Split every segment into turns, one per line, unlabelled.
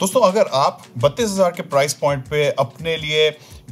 दोस्तों अगर आप बत्तीस हज़ार के प्राइस पॉइंट पे अपने लिए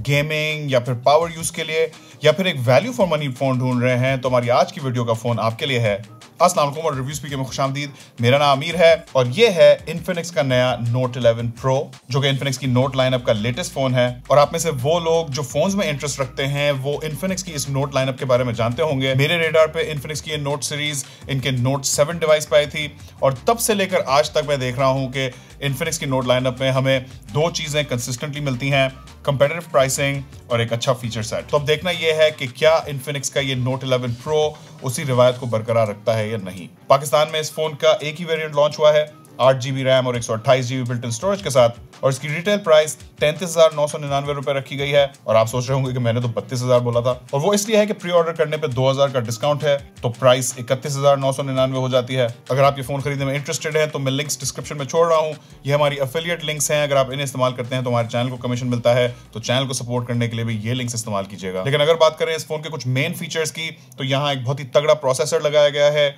गेमिंग या फिर पावर यूज़ के लिए या फिर एक वैल्यू फॉर मनी फ़ोन ढूंढ रहे हैं तो हमारी आज की वीडियो का फ़ोन आपके लिए है असलम और रिव्यू स्पीकर में खुशामदीद मेरा नाम आमिर है और ये है इन्फिनिक्स का नया नोट 11 प्रो जो कि इन्फिनिक्स की नोट लाइनअप का लेटेस्ट फोन है और आप में से वो लोग जो फोन्स में इंटरेस्ट रखते हैं वो इन्फिनिक्स की इस नोट लाइनअप के बारे में जानते होंगे मेरे रेडार पे इन्फिनिक्स की ये नोट सीरीज इनके नोट सेवन डिवाइस पे आई थी और तब से लेकर आज तक मैं देख रहा हूँ कि इन्फिनिक्स की नोट लाइनअप में हमें दो चीज़ें कंसिस्टेंटली मिलती हैं कंपेटेटिव प्राइसिंग और एक अच्छा फीचर सेट तो अब देखना यह है कि क्या इन्फिनिक्स का ये नोट 11 प्रो उसी रिवायत को बरकरार रखता है या नहीं पाकिस्तान में इस फोन का एक ही वेरिएंट लॉन्च हुआ है आठ जी बी रैम और एक सौ अट्ठाईस जी बी बिल्ट स्टोरेज के साथ और इसकी रिटेल प्राइस तैंतीस हजार नौ सौ निन्यानवे रुपए रखी गई है और आप सोच रहे होंगे कि मैंने तो बत्तीस हजार बोला था और वो इसलिए है कि प्री ऑर्डर करने पे दो हजार का डिस्काउंट है तो प्राइस इकतीस हजार नौ सौ निन्यानवे हो जाती है अगर आप ये फोन खरीदने में इंटरेस्टेड है तो मैं लिंक्स डिस्क्रिप्शन में छोड़ रहा हूँ ये हमारी अफिलियट लिंक्स हैं अगर आप इन्हें इस्तेमाल करते हैं तो हमारे चैनल को कमीशन मिलता है तो चैनल को सपोर्ट करने के लिए भी ये लिंक्स इस्तेमाल कीजिएगा लेकिन अगर बात करें इस फोन के कुछ मेन फीचर्स की तो यहाँ एक बहुत ही तगड़ा प्रोसेसर लगाया गया है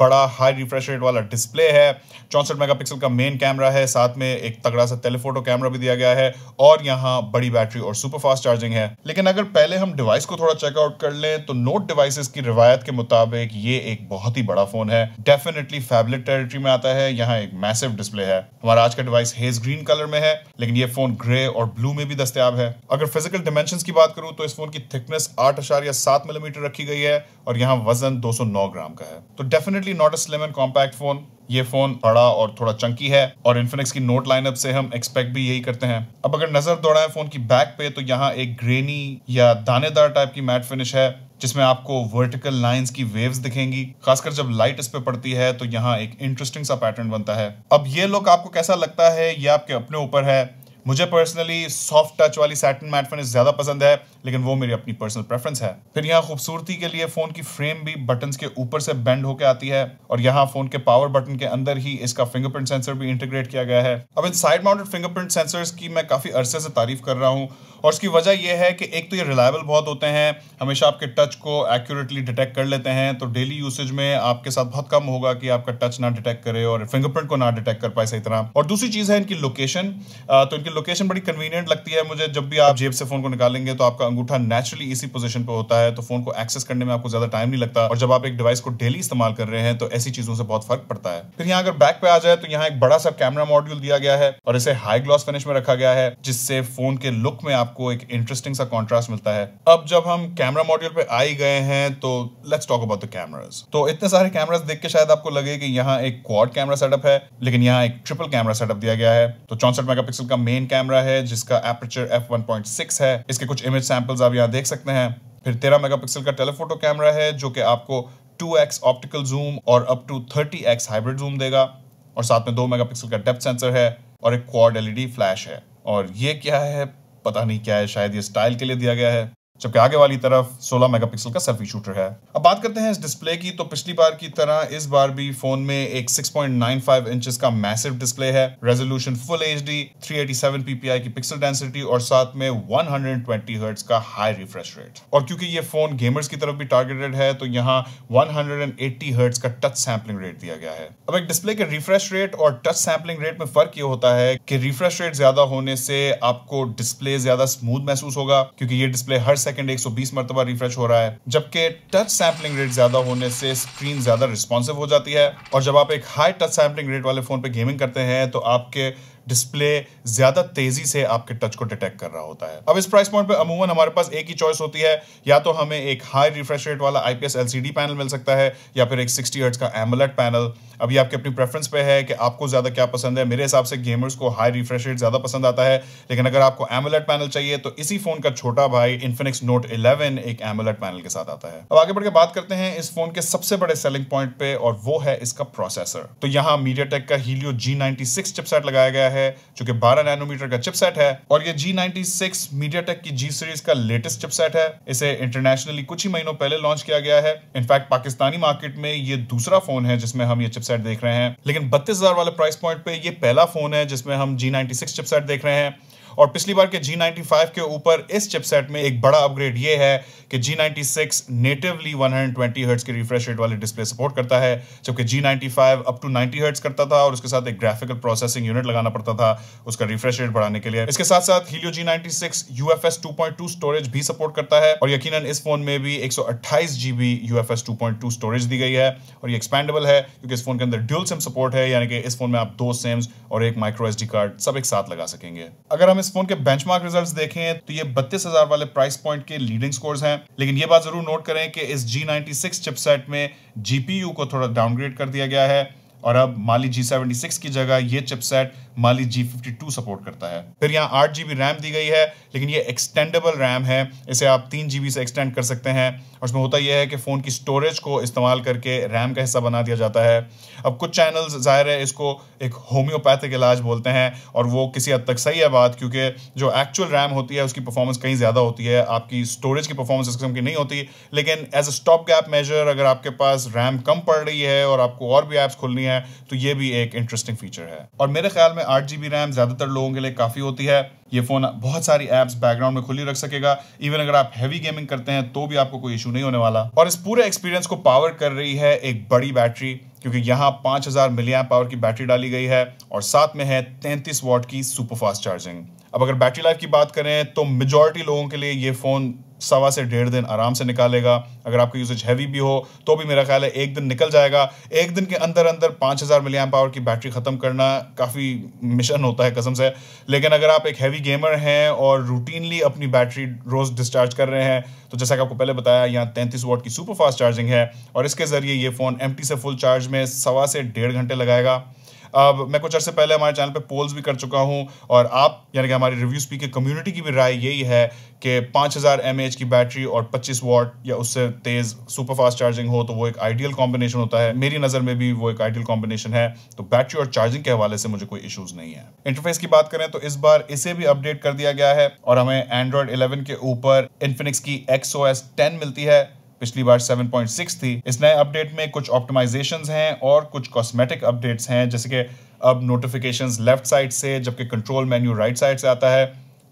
बड़ा हाई रिफ्रेश रेट वाला डिस्प्ले है चौंसठ मेगापिक्सल का मेन कैमरा है साथ में एक तगड़ा सा टेलीफोटो कैमरा भी दिया गया है और यहाँ बड़ी बैटरी और सुपर फास्ट चार्जिंग है लेकिन अगर पहले हम डिवाइस को थोड़ा चेकआउट कर लें तो नोट डिवाइसेस की रिवायत के मुताबिक ये एक बहुत ही बड़ा फोन है डेफिनेटली फैबलेट टेरिटरी में आता है यहाँ एक मैसिव डिस्प्ले है हमारा आज का डिवाइस हेज ग्रीन कलर में है लेकिन ये फोन ग्रे और ब्लू में भी दस्तियाब है अगर फिजिकल डिमेंशन की बात करूँ तो इस फोन की थिकनेस आठ मिलीमीटर रखी गई है और यहाँ वजन दो ग्राम का है तो definite definitely not a slim and compact phone ये फोन बड़ा और थोड़ा चंकी है और इन्फिनिक्स की नोट लाइनअप से हम एक्सपेक्ट भी यही करते हैं अब अगर नजर दौड़ाए फोन की बैक पे तो यहाँ एक ग्रेनी या दानेदार टाइप की मैट फिनिश है जिसमें आपको वर्टिकल लाइंस की वेव्स दिखेंगी खासकर जब लाइट इस पे पड़ती है तो यहाँ एक इंटरेस्टिंग सा पैटर्न बनता है अब ये लुक आपको कैसा लगता है ये आपके अपने ऊपर है मुझे पर्सनली सॉफ्ट टच वाली सैटन मैट फिनिश ज़्यादा पसंद है लेकिन वो मेरी अपनी पर्सनल प्रेफरेंस है फिर यहाँ खूबसूरती के लिए फ़ोन की फ्रेम भी बटन के ऊपर से बेंड होकर आती है और यहाँ फ़ोन के पावर बटन के अंदर ही इसका फिंगरप्रिंट सेंसर भी इंटीग्रेट किया गया है अब in side mounted fingerprint sensor की मैं काफ़ी अरसे से तारीफ कर रहा हूँ और उसकी वजह यह है कि एक तो ये रिलायबल बहुत होते हैं हमेशा आपके टच को एक्यूरेटली डिटेक्ट कर लेते हैं तो डेली यूसेज में आपके साथ बहुत कम होगा कि आपका टच ना डिटेक्ट करे और फिंगरप्रिंट को ना डिटेक्ट कर पाए सही तरह और दूसरी चीज़ है इनकी लोकेशन तो इनकी लोकेशन बड़ी कन्वीनियंट लगती है मुझे जब भी आप जेब से फोन को निकालेंगे तो आपका अंगूठा नेचुरली इसी पोजीशन पर होता है तो फोन को एक्सेस करने में आपको ज्यादा टाइम नहीं लगता और जब आप एक डिवाइस को डेली इस्तेमाल कर रहे हैं तो ऐसी चीजों से बहुत फर्क पड़ता है फिर यहाँ अगर बैक पे आ जाए तो यहाँ एक बड़ा सा कैमरा मॉड्यूल दिया गया है और इसे हाई ग्लॉस फिनिश में रखा गया है जिससे फोन के लुक में आपको एक इंटरेस्टिंग सा कॉन्ट्रास्ट मिलता है अब जब हम कैमरा मॉड्यूल पे आई गए हैं तो let's talk about the cameras तो इतने सारे कैमराज देख के शायद आपको लगे कि यहाँ एक क्वाड कैमरा सेटअप है लेकिन यहाँ एक ट्रिपल कैमरा सेटअप दिया गया है तो चौसठ मेगापिक्सल का मेन मेन कैमरा है जिसका एपरेचर एफ वन है इसके कुछ इमेज सैंपल्स आप यहाँ देख सकते हैं फिर 13 मेगापिक्सल का टेलीफोटो कैमरा है जो कि आपको 2x ऑप्टिकल जूम और up to 30x hybrid zoom देगा और साथ में 2 मेगापिक्सल का डेप्थ सेंसर है और एक क्वाड एलईडी फ्लैश है और ये क्या है पता नहीं क्या है शायद ये स्टाइल के लिए दिया गया है जबकि आगे वाली तरफ 16 मेगापिक्सल का सेल्फी शूटर है अब बात करते हैं इस डिस्प्ले की तो पिछली बार की तरह इस बार भी फोन में एक 6.95 इंच का मैसिव डिस्प्ले है resolution full H D three PPI की पिक्सल डेंसिटी और साथ में 120 हंड्रेड का हाई रिफ्रेश रेट और क्योंकि ये फोन गेमर्स की तरफ भी टारगेटेड है तो यहाँ वन हंड्रेड का टच सैम्पलिंग रेट दिया गया है अब एक डिस्प्ले के रिफ्रेश रेट और टच सैम्पलिंग रेट में फर्क ये होता है कि रिफ्रेश रेट ज्यादा होने से आपको डिस्प्ले ज्यादा स्मूथ महसूस होगा क्योंकि ये डिस्प्ले हर सेकंड 120 मरतबा रिफ्रेश हो रहा है जबकि टच सैम्पलिंग रेट ज्यादा होने से स्क्रीन ज्यादा रिस्पॉन्सिव हो जाती है और जब आप एक हाई टच सैम्पलिंग रेट वाले फोन पर गेमिंग करते हैं तो आपके डिस्प्ले ज्यादा तेजी से आपके टच को डिटेक्ट कर रहा होता है अब इस प्राइस पॉइंट पे अमूमन हमारे पास एक ही चॉइस होती है या तो हमें एक हाई रिफ्रेश रेट वाला आईपीएस एलसीडी पैनल मिल सकता है या फिर एक 60 हर्ट्ज का एमोलेट पैनल अभी आपके अपनी प्रेफरेंस पे है कि आपको ज़्यादा क्या पसंद है मेरे हिसाब से गेमर्स को हाई रिफ्रेश रेट ज़्यादा पसंद आता है लेकिन अगर आपको एमोलेट पैनल चाहिए तो इसी फोन का छोटा भाई इन्फिनिक्स नोट इलेवन एक एमोलेट पैनल के साथ आता है अब आगे बढ़कर बात करते हैं इस फोन के सबसे बड़े सेलिंग पॉइंट पे और वो है इसका प्रोसेसर तो यहाँ मीडिया टेक का ही जी चिपसेट लगाया गया है जो कि बारह नैनोमीटर का चिपसेट है और ये जी नाइनटी सिक्स की जी सीरीज का लेटेस्ट चिपसेट है इसे इंटरनेशनली कुछ ही महीनों पहले लॉन्च किया गया है इनफैक्ट पाकिस्तानी मार्केट में ये दूसरा फोन है जिसमें हम ये चिपसेट चिपसेट देख रहे हैं लेकिन बत्तीस हजार वाले प्राइस पॉइंट पे ये पहला फोन है जिसमें हम जी नाइन्टी सिक्स चिपसेट देख रहे हैं और पिछली बार के G95 के ऊपर इस चिपसेट में एक बड़ा अपग्रेड ये है कि G96 नेटिवली 120 हंड्रेड के रिफ्रेश रेट वाले डिस्प्ले सपोर्ट करता है जबकि G95 अप टू 90 हर्ट्स करता था और उसके साथ एक ग्राफिकल प्रोसेसिंग यूनिट लगाना पड़ता था उसका रिफ्रेश रेट बढ़ाने के लिए इसके साथ साथ हीलियो G96 UFS 2.2 स्टोरेज भी सपोर्ट करता है और यकीन इस फोन में भी एक सौ स्टोरेज दी गई है और ये एक्सपेंडेबल है क्योंकि इस फोन के अंदर ड्यूल सिम सपोर्ट है यानी कि इस फोन में आप दो सिम्स और एक माइक्रो एस कार्ड सब एक साथ लगा सकेंगे अगर हम इस फोन के बेंचमार्क रिजल्ट्स देखें तो ये बत्तीस हजार वाले प्राइस पॉइंट के लीडिंग स्कोर्स हैं लेकिन ये बात जरूर नोट करें कि इस जी चिपसेट में जीपीयू को थोड़ा डाउनग्रेड कर दिया गया है और अब माली जी सेवेंटी सिक्स की जगह ये chipset Mali G fifty two support करता है फिर यहाँ आठ जी बी रैम दी गई है लेकिन ये एक्सटेंडेबल रैम है इसे आप तीन जी बी से एक्सटेंड कर सकते हैं और इसमें होता यह है कि फ़ोन की स्टोरेज को इस्तेमाल करके रैम का हिस्सा बना दिया जाता है अब कुछ चैनल्स ज़ाहिर है इसको एक होम्योपैथिक इलाज बोलते हैं और वो किसी हद तक सही है बात क्योंकि जो एक्चुअल रैम होती है उसकी परफॉर्मेंस कहीं ज़्यादा होती है आपकी स्टोरेज की परफॉर्मेंस इस किस्म की नहीं होती लेकिन as a stop gap measure अगर आपके पास रैम कम पड़ रही है और आपको और भी ऐप्स खोलनी है है तो ये भी एक इंटरेस्टिंग फीचर है और मेरे ख्याल में आठ जी रैम ज्यादातर लोगों के लिए काफी होती है ये फोन बहुत सारी एप्स बैकग्राउंड में खुली रख सकेगा इवन अगर आप हैवी गेमिंग करते हैं तो भी आपको कोई इशू नहीं होने वाला और इस पूरे एक्सपीरियंस को पावर कर रही है एक बड़ी बैटरी क्योंकि यहाँ 5000 हजार मिलियन पावर की बैटरी डाली गई है और साथ में है 33 वॉट की सुपरफास्ट चार्जिंग अब अगर बैटरी लाइफ की बात करें तो मेजोरिटी लोगों के लिए ये फोन सवा से डेढ़ दिन आराम से निकालेगा अगर आपका यूसेज हैवी भी हो तो भी मेरा ख्याल है एक दिन निकल जाएगा एक दिन के अंदर अंदर पाँच हज़ार मिलियम पावर की बैटरी ख़त्म करना काफ़ी मिशन होता है कसम से लेकिन अगर आप एक हैवी गेमर हैं और रूटीनली अपनी बैटरी रोज़ डिस्चार्ज कर रहे हैं तो जैसा कि आपको पहले बताया यहाँ तैंतीस वोट की सुपर फास्ट चार्जिंग है और इसके ज़रिए ये फ़ोन एम से फुल चार्ज में सवा से डेढ़ घंटे लगाएगा अब मैं कुछ अर्से पहले हमारे चैनल पे पोल्स भी कर चुका हूँ और आप यानी कि हमारी रिव्यू स्पीकर कम्युनिटी की भी राय यही है कि 5000 हज़ार की बैटरी और 25 वॉट या उससे तेज़ सुपर फास्ट चार्जिंग हो तो वो एक आइडियल कॉम्बिनेशन होता है मेरी नज़र में भी वो एक आइडियल कॉम्बिनेशन है तो बैटरी और चार्जिंग के हवाले से मुझे कोई इशूज़ नहीं है इंटरफेस की बात करें तो इस बार इसे भी अपडेट कर दिया गया है और हमें एंड्रॉयड इलेवन के ऊपर इन्फिनिक्स की एक्स मिलती है पिछली बार 7.6 थी इस नए अपडेट में कुछ ऑप्टिमाइजेशंस हैं और कुछ कॉस्मेटिक अपडेट्स हैं जैसे कि अब नोटिफिकेशंस लेफ्ट साइड से जबकि कंट्रोल मेन्यू राइट साइड से आता है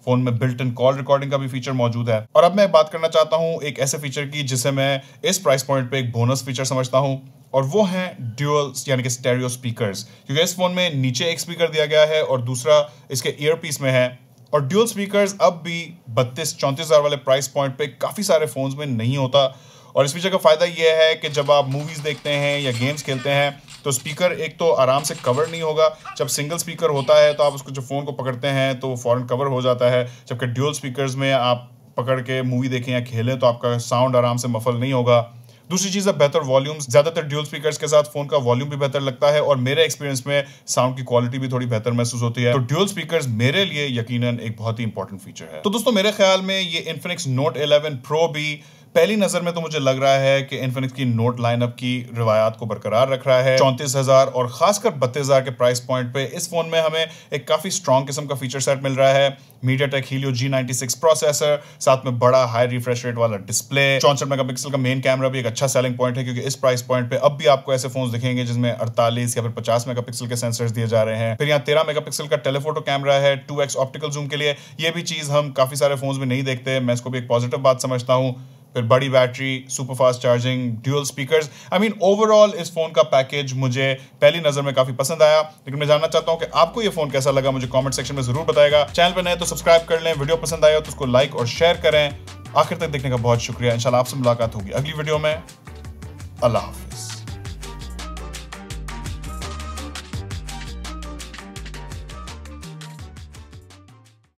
फोन में बिल्ट इन कॉल रिकॉर्डिंग का भी फीचर मौजूद है और अब मैं बात करना चाहता हूँ एक ऐसे फीचर की जिसे मैं इस प्राइस पॉइंट पे एक बोनस फीचर समझता हूँ और वो हैं ड्यूअल यानी कि स्टेरियो स्पीकर्स क्योंकि इस फोन में नीचे एक स्पीकर दिया गया है और दूसरा इसके ईयरपीस में है और ड्यूअल स्पीकर्स अब भी बत्तीस चौंतीस हज़ार वाले प्राइस पॉइंट पे काफ़ी सारे फ़ोन्स में नहीं होता और इस फीचर का फ़ायदा यह है कि जब आप मूवीज़ देखते हैं या गेम्स खेलते हैं तो स्पीकर एक तो आराम से कवर नहीं होगा जब सिंगल स्पीकर होता है तो आप उसको जब फ़ोन को पकड़ते हैं तो फ़ौरन कवर हो जाता है जबकि ड्यूल स्पीकर्स में आप पकड़ के मूवी देखें या खेलें तो आपका साउंड आराम से मफल नहीं होगा दूसरी चीज़ है बेहतर वॉल्यूम्स ज़्यादातर ड्यूल स्पीकर्स के साथ फ़ोन का वॉल्यूम भी बेहतर लगता है और मेरे एक्सपीरियंस में साउंड की क्वालिटी भी थोड़ी बेहतर महसूस होती है तो ड्यूल स्पीकर्स मेरे लिए यकीनन एक बहुत ही इंपॉर्टेंट फीचर है तो दोस्तों मेरे ख्याल में ये इन्फिनिक्स नोट 11 प्रो भी पहली नजर में तो मुझे लग रहा है कि इन्फिनिक्स की नोट लाइनअप की रिवायात को बरकरार रख रहा है चौंतीस हजार और खासकर बत्तीस हजार के प्राइस पॉइंट पे इस फोन में हमें एक काफी स्ट्रॉन्ग किस्म का फीचर सेट मिल रहा है MediaTek Helio G ninety six processor साथ में बड़ा हाई रिफ्रेश रेट वाला डिस्प्ले चौंसठ मेगापिक्सल का मेन कैमरा भी एक अच्छा सेलिंग पॉइंट है क्योंकि इस प्राइस पॉइंट पे अब भी आपको ऐसे फोन दिखेंगे जिसमें अड़तालीस या फिर पचास मेगापिक्सल के सेंसर्स दिए जा रहे हैं फिर यहाँ तेरह मेगापिक्सल का टेलीफोटो कैमरा है टू एक्स ऑप्टिकल जूम के लिए ये भी चीज हम काफी सारे फोन में नहीं देखते मैं इसको भी एक पॉजिटिव बात समझता हूँ फिर बड़ी battery super fast charging dual speakers I mean overall इस फ़ोन का पैकेज मुझे पहली नज़र में काफ़ी पसंद आया लेकिन मैं जानना चाहता हूं कि आपको ये फ़ोन कैसा लगा मुझे कमेंट सेक्शन में ज़रूर बताएगा चैनल पर नए तो सब्सक्राइब कर लें वीडियो पसंद आया तो उसको लाइक और शेयर करें आखिर तक देखने का बहुत शुक्रिया इनशाला आपसे मुलाकात होगी अगली वीडियो में अल्लाह हाफिज़